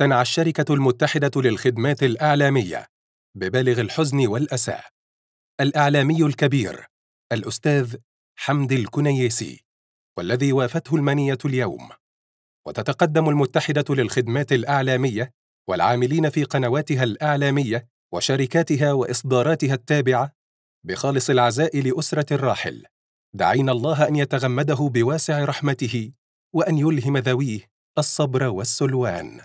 تنعى الشركة المتحدة للخدمات الإعلامية ببالغ الحزن والأسى الإعلامي الكبير الأستاذ حمد الكنيسي والذي وافته المنية اليوم وتتقدم المتحدة للخدمات الإعلامية والعاملين في قنواتها الإعلامية وشركاتها وإصداراتها التابعة بخالص العزاء لأسرة الراحل دعينا الله أن يتغمده بواسع رحمته وأن يلهم ذويه الصبر والسلوان